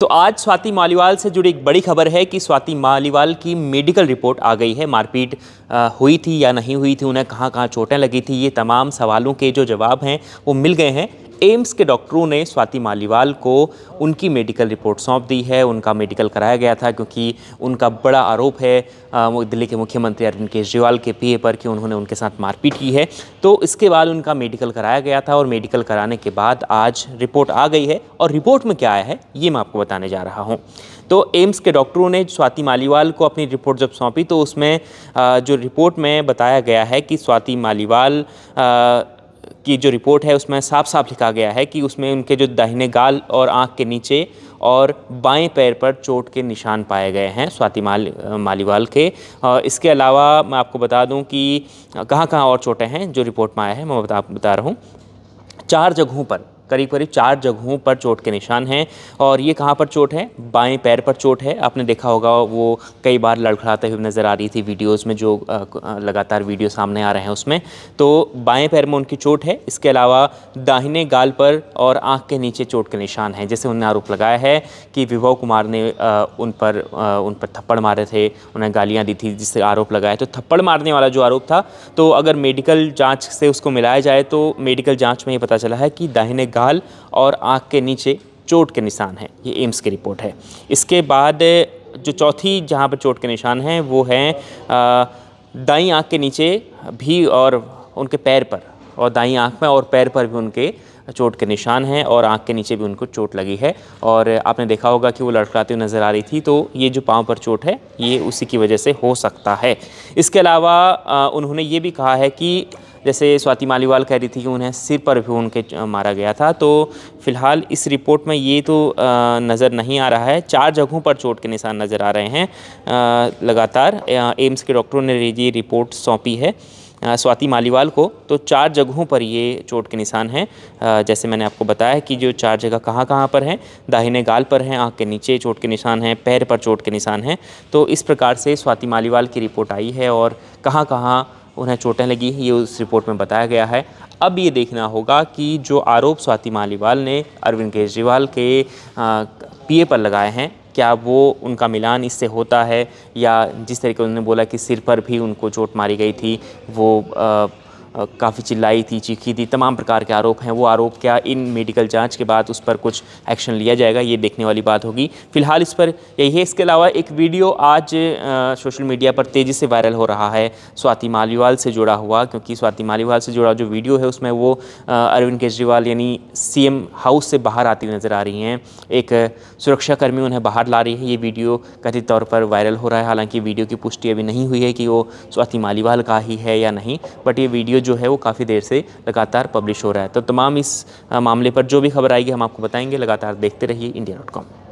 तो आज स्वाति मालीवाल से जुड़ी एक बड़ी खबर है कि स्वाति मालीवाल की मेडिकल रिपोर्ट आ गई है मारपीट हुई थी या नहीं हुई थी उन्हें कहाँ कहाँ चोटें लगी थी ये तमाम सवालों के जो जवाब हैं वो मिल गए हैं एम्स के डॉक्टरों ने स्वाति मालीवाल को उनकी मेडिकल रिपोर्ट सौंप दी है उनका मेडिकल कराया गया था क्योंकि उनका बड़ा आरोप है दिल्ली के मुख्यमंत्री अरविंद केजरीवाल के पीए पर कि उन्होंने उनके साथ मारपीट की है तो इसके बाद उनका मेडिकल कराया गया था और मेडिकल कराने के बाद आज रिपोर्ट आ गई है और रिपोर्ट में क्या आया है ये मैं आपको बताने जा रहा हूँ तो एम्स के डॉक्टरों ने स्वाति मालीवाल को अपनी रिपोर्ट जब सौंपी तो उसमें जो रिपोर्ट में बताया गया है कि स्वाति मालीवाल की जो रिपोर्ट है उसमें साफ साफ लिखा गया है कि उसमें उनके जो दाहिने गाल और आँख के नीचे और बाएं पैर पर चोट के निशान पाए गए हैं स्वाति माल मालीवाल के इसके अलावा मैं आपको बता दूं कि कहाँ कहाँ और चोटें हैं जो रिपोर्ट में आया है मैं बता बता रहा हूँ चार जगहों पर करीब करीब चार जगहों पर चोट के निशान हैं और ये कहाँ पर चोट है बाएं पैर पर चोट है आपने देखा होगा वो कई बार लड़खड़ाते हुए नज़र आ रही थी वीडियोस में जो लगातार वीडियो सामने आ रहे हैं उसमें तो बाएं पैर में उनकी चोट है इसके अलावा दाहिने गाल पर और आँख के नीचे चोट के निशान हैं जैसे उन्होंने आरोप लगाया है कि विभव कुमार ने उन पर उन पर थप्पड़ मारे थे उन्हें गालियाँ दी थी जिससे आरोप लगाया तो थप्पड़ मारने वाला जो आरोप था तो अगर मेडिकल जाँच से उसको मिलाया जाए तो मेडिकल जाँच में ये पता चला है कि दाहिने गाल और आँख के नीचे चोट के निशान हैं ये एम्स की रिपोर्ट है इसके बाद जो चौथी जहाँ पर चोट के निशान हैं वो हैं दाई आँख के नीचे भी और उनके पैर पर और दाई आँख में और पैर पर भी उनके चोट के निशान हैं और आँख के नीचे भी उनको चोट लगी है और आपने देखा होगा कि वो लड़खड़ाती हुई नज़र आ रही थी तो ये जो पाँव पर चोट है ये उसी की वजह से हो सकता है इसके अलावा उन्होंने ये भी कहा है कि जैसे स्वाति मालीवाल कह रही थी कि उन्हें सिर पर भी उनके मारा गया था तो फिलहाल इस रिपोर्ट में ये तो नज़र नहीं आ रहा है चार जगहों पर चोट के निशान नज़र आ रहे हैं लगातार एम्स के डॉक्टरों ने ये रिपोर्ट सौंपी है स्वाति मालीवाल को तो चार जगहों पर ये चोट के निशान हैं जैसे मैंने आपको बताया कि जो चार जगह कहाँ कहाँ पर हैं दाहिने गाल पर हैं आँख के नीचे चोट के निशान हैं पैर पर चोट के निशान हैं तो इस प्रकार से स्वाति मालीवाल की रिपोर्ट आई है और कहाँ कहाँ उन्हें चोटें लगी ये उस रिपोर्ट में बताया गया है अब ये देखना होगा कि जो आरोप स्वाति मालीवाल ने अरविंद केजरीवाल के पीए पर लगाए हैं क्या वो उनका मिलान इससे होता है या जिस तरीके उन्होंने बोला कि सिर पर भी उनको चोट मारी गई थी वो आ, काफ़ी चिल्लाई थी चीखी थी तमाम प्रकार के आरोप हैं वो आरोप क्या इन मेडिकल जांच के बाद उस पर कुछ एक्शन लिया जाएगा ये देखने वाली बात होगी फिलहाल इस पर यही है इसके अलावा एक वीडियो आज सोशल मीडिया पर तेज़ी से वायरल हो रहा है स्वाति मालीवाल से जुड़ा हुआ क्योंकि स्वाति मालीवाल से जुड़ा जो वीडियो है उसमें वो अरविंद केजरीवाल यानी सी हाउस से बाहर आती हुई नज़र आ रही हैं एक सुरक्षाकर्मी उन्हें बाहर ला रही है ये वीडियो कथित तौर पर वायरल हो रहा है हालांकि वीडियो की पुष्टि अभी नहीं हुई है कि वो स्वाति मालीवाल का ही है या नहीं बट ये वीडियो जो है वो काफ़ी देर से लगातार पब्लिश हो रहा है तो तमाम इस मामले पर जो भी खबर आएगी हम आपको बताएंगे लगातार देखते रहिए इंडिया डॉट कॉम